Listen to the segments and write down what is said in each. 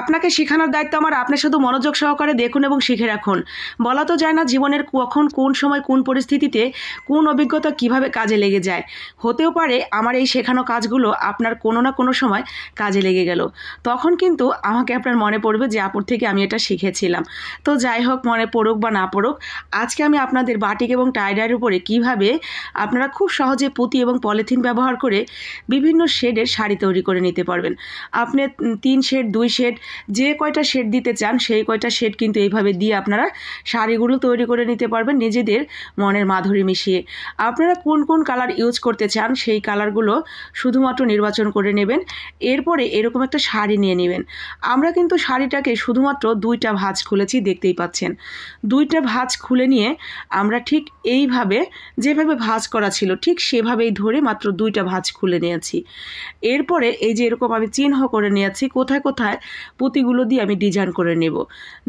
আপনাকে শেখানোর দায়িত্ব আমার আপনি শুধু মনোযোগ সহকারে দেখুন এবং শিখে রাখুন বলা তো যায় না জীবনের কখন কোন সময় কোন পরিস্থিতিতে কোন অভিজ্ঞতা কিভাবে কাজে লেগে যায় হতেও পারে আমার এই শেখানো কাজগুলো আপনার কোনো না কোনো সময় কাজে লেগে গেল তখন কিন্তু আমাকে আপনার মনে পড়বে যে আপুর থেকে আমি এটা শিখেছিলাম তো যাই হোক মনে পড়ুক বা না পড়ুক আজকে আমি আপনাদের বাটিক এবং টাইডার উপরে কিভাবে আপনারা খুব সহজে পুঁতি এবং পলিথিন ব্যবহার করে বিভিন্ন শেডের শাড়ি তৈরি করে নিতে পারবেন আপনি তিন শেড দুই শেড যে কয়টা শেড দিতে চান সেই কয়টা শেড কিন্তু এইভাবে দিয়ে আপনারা শাড়িগুলো তৈরি করে নিতে পারবেন নিজেদের মনের মাধুরী মিশিয়ে আপনারা কোন কোন কালার ইউজ করতে চান সেই কালারগুলো শুধুমাত্র নির্বাচন করে নেবেন এরপরে এরকম একটা শাড়ি নিয়ে নেবেন আমরা কিন্তু শাড়িটাকে শুধুমাত্র দুইটা ভাঁজ খুলেছি দেখতেই পাচ্ছেন দুইটা ভাঁজ খুলে নিয়ে আমরা ঠিক এইভাবে যেভাবে ভাঁজ করা ছিল ঠিক সেভাবেই ধরে মাত্র দুইটা ভাঁজ খুলে নিয়েছি এরপরে এই যে এরকম আমি চিহ্ন করে নিয়েছি কোথায় কোথায় পুঁতিগুলো দিয়ে আমি ডিজাইন করে নেব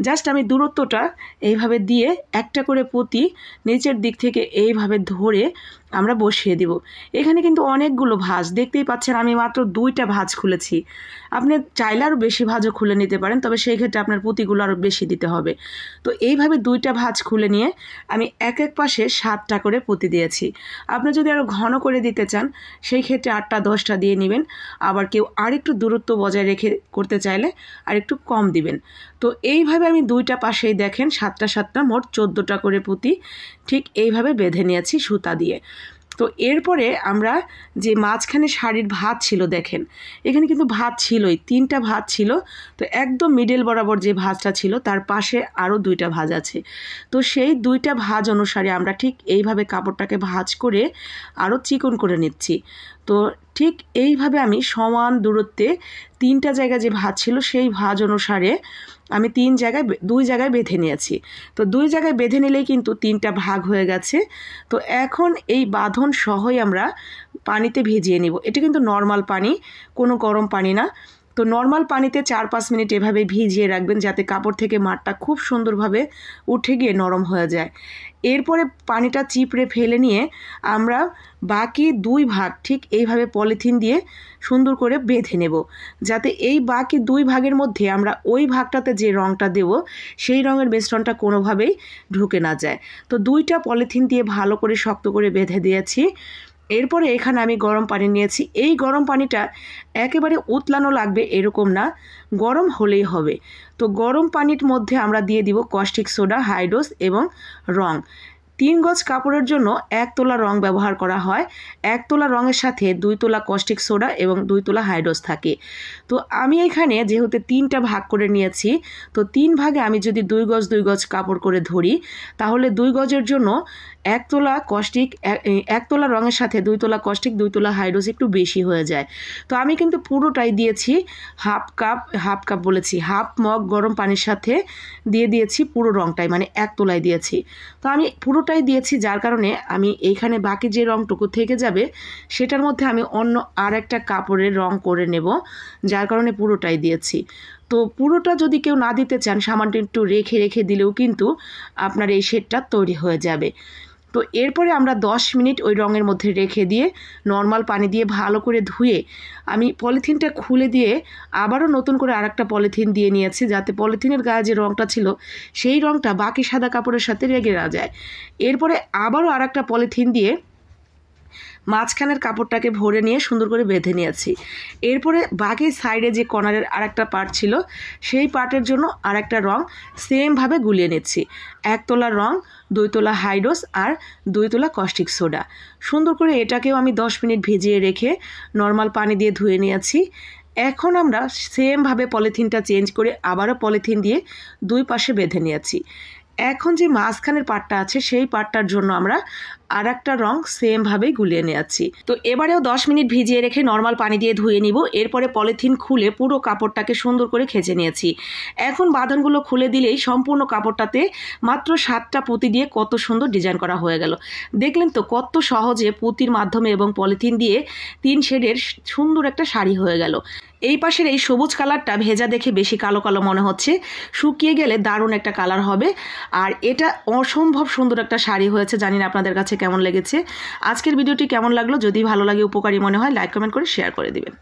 জাস্ট আমি দূরত্বটা এইভাবে দিয়ে একটা করে পুঁতি নিচের দিক থেকে এইভাবে ধরে আমরা বসিয়ে দিব এখানে কিন্তু অনেকগুলো ভাজ দেখতেই পাচ্ছেন আমি মাত্র দুইটা ভাজ খুলেছি আপনি চাইলে আরও বেশি ভাজও খুলে নিতে পারেন তবে সেই ক্ষেত্রে আপনার পুঁতিগুলো আরও বেশি দিতে হবে তো এইভাবে দুইটা ভাজ খুলে নিয়ে আমি এক এক পাশে সাতটা করে পুঁতি দিয়েছি আপনি যদি আরও ঘন করে দিতে চান সেই ক্ষেত্রে আটটা দশটা দিয়ে নেবেন আবার কেউ আরেকটু দূরত্ব বজায় রেখে করতে চাইলে আরেকটু কম দিবেন তো এইভাবে আমি দুইটা পাশেই দেখেন সাতটা সাতটা মোট চোদ্দোটা করে পুঁতি ঠিক এইভাবে বেঁধে নিয়েছি সুতা দিয়ে তো এরপরে আমরা যে মাঝখানে শাড়ির ভাত ছিল দেখেন এখানে কিন্তু ভাত ছিলই তিনটা ভাত ছিল তো একদম মিডল বরাবর যে ভাজটা ছিল তার পাশে আরও দুইটা ভাজ আছে তো সেই দুইটা ভাজ অনুসারে আমরা ঠিক এইভাবে কাপড়টাকে ভাজ করে আরও চিকন করে নিচ্ছি তো ঠিক এইভাবে আমি সমান দূরত্বে তিনটা জায়গা যে ভাঁজ ছিল সেই ভাঁজ অনুসারে আমি তিন জায়গায় দুই জায়গায় বেঁধে নিয়েছি তো দুই জায়গায় বেঁধে নিলেই কিন্তু তিনটা ভাগ হয়ে গেছে তো এখন এই বাঁধন সহই আমরা পানিতে ভিজিয়ে নিব এটা কিন্তু নর্মাল পানি কোনো গরম পানি না তো নর্মাল পানিতে চার পাঁচ মিনিট এভাবে ভিজিয়ে রাখবেন যাতে কাপড় থেকে মাঠটা খুব সুন্দরভাবে উঠে গিয়ে নরম হয়ে যায় এরপরে পানিটা চিপড়ে ফেলে নিয়ে আমরা বাকি দুই ভাগ ঠিক এইভাবে পলিথিন দিয়ে সুন্দর করে বেঁধে নেব যাতে এই বাকি দুই ভাগের মধ্যে আমরা ওই ভাগটাতে যে রঙটা দেব সেই রঙের মিশ্রণটা কোনোভাবেই ঢুকে না যায় তো দুইটা পলিথিন দিয়ে ভালো করে শক্ত করে বেঁধে দিয়েছি এরপরে এখানে আমি গরম পানি নিয়েছি এই গরম পানিটা একেবারে উতলানো লাগবে এরকম না গরম হলেই হবে তো গরম পানির মধ্যে আমরা দিয়ে দিব কস্টিক সোডা হাইডোস এবং রং তিন গজ কাপড়ের জন্য এক তোলা রং ব্যবহার করা হয় এক তোলা রঙের সাথে দুই তোলা কস্টিক সোডা এবং দুই তোলা হাইড্রোস থাকে তো আমি এখানে যেহেতু তিনটা ভাগ করে নিয়েছি তো তিন ভাগে আমি যদি দুই গজ দুই গজ কাপড় করে ধরি তাহলে দুই গজের জন্য এক তোলা কস্টিক এক তোলা রঙের সাথে দুই তোলা কস্টিক দুই তোলা হাইড্রোস একটু বেশি হয়ে যায় তো আমি কিন্তু পুরোটাই দিয়েছি হাফ কাপ হাফ কাপ বলেছি হাফ মগ গরম পানির সাথে দিয়ে দিয়েছি পুরো রঙটাই মানে এক তোলায় দিয়েছি তো আমি পুরো পুরোটাই দিয়েছি যার কারণে আমি এইখানে বাকি যে রংটুকু থেকে যাবে সেটার মধ্যে আমি অন্য আর একটা কাপড়ের রং করে নেব যার কারণে পুরোটাই দিয়েছি তো পুরোটা যদি কেউ না দিতে চান সামান্য একটু রেখে রেখে দিলেও কিন্তু আপনার এই শেডটা তৈরি হয়ে যাবে তো এরপরে আমরা 10 মিনিট ওই রঙের মধ্যে রেখে দিয়ে নর্মাল পানি দিয়ে ভালো করে ধুয়ে আমি পলিথিনটা খুলে দিয়ে আবারও নতুন করে আর একটা পলিথিন দিয়ে নিয়েছি যাতে পলিথিনের গায়ে যে রঙটা ছিল সেই রঙটা বাকি সাদা কাপড়ের সাথে রেগে না যায় এরপরে আবারও আর একটা পলিথিন দিয়ে মাঝখানের কাপড়টাকে ভরে নিয়ে সুন্দর করে বেঁধে নিয়েছি এরপরে বাকি সাইডে যে কর্নারের আর একটা পার্ট ছিল সেই পার্টের জন্য আর একটা রঙ সেমভাবে গুলিয়ে নিচ্ছি একতলা রং দুইতলা হাইডোস আর দুইতলা কস্টিক সোডা সুন্দর করে এটাকেও আমি দশ মিনিট ভিজিয়ে রেখে নর্মাল পানি দিয়ে ধুয়ে নিয়েছি এখন আমরা সেমভাবে পলিথিনটা চেঞ্জ করে আবারও পলিথিন দিয়ে দুই পাশে বেঁধে নিয়েছি এখন যে মাঝখানের পাটটা আছে সেই পাটটার জন্য আমরা আর একটা রং সেমভাবেই গুলিয়ে নিয়েছি তো এবারেও দশ মিনিট ভিজিয়ে রেখে নর্মাল পানি দিয়ে ধুয়ে নিব এরপরে পলিথিন খুলে পুরো কাপড়টাকে সুন্দর করে খেঁচে নিয়েছি এখন বাঁধনগুলো খুলে দিলেই সম্পূর্ণ কাপড়টাতে মাত্র সাতটা পুঁতি দিয়ে কত সুন্দর ডিজাইন করা হয়ে গেল দেখলেন তো কত সহজে পুঁতির মাধ্যমে এবং পলিথিন দিয়ে তিন শেডের সুন্দর একটা শাড়ি হয়ে গেল এই পাশের এই সবুজ কালারটা ভেজা দেখে বেশি কালো কালো মনে হচ্ছে শুকিয়ে গেলে দারুণ একটা কালার হবে আর এটা অসম্ভব সুন্দর একটা শাড়ি হয়েছে জানি না আপনাদের কাছে কেমন লেগেছে আজকের ভিডিওটি কেমন লাগলো যদি ভালো লাগে উপকারী মনে হয় লাইক কমেন্ট করে শেয়ার করে দিবেন